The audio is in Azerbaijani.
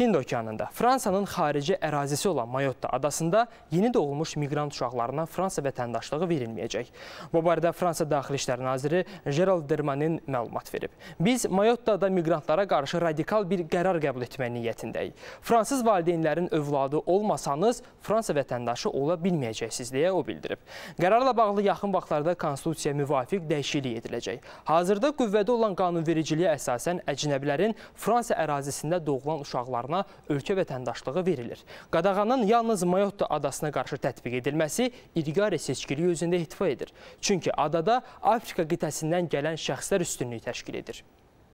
Hind okeanında Fransanın xarici ərazisi olan Mayotta adasında yeni doğulmuş miqrant uşaqlarına Fransa vətəndaşlığı verilməyəcək. Bu barədə Fransa Daxili İşlər Naziri Gerald Dermanin məlumat verib. Biz Mayottada miqrantlara qarşı radikal bir qərar qəbul etmək niyyətindəyik. Fransız valideynlərin övladı olmasanız Fransa vətəndaşı ola bilməyəcəksiniz deyə o bildirib. Qərarla bağlı yaxın vaxtlarda konstitusiyaya müvafiq dəyişiklik ediləcək. Hazırda qüvvədə olan qanunvericiliyə əsasən əcnəbilərin Fransa ərazisində doğulan uşaqlarına qadağanına ölkə vətəndaşlığı verilir. Qadağanın yalnız Mayotta adasına qarşı tətbiq edilməsi İrqari seçkiliyi özündə ehtiva edir. Çünki adada Afrika qitəsindən gələn şəxslər üstünlük təşkil edir.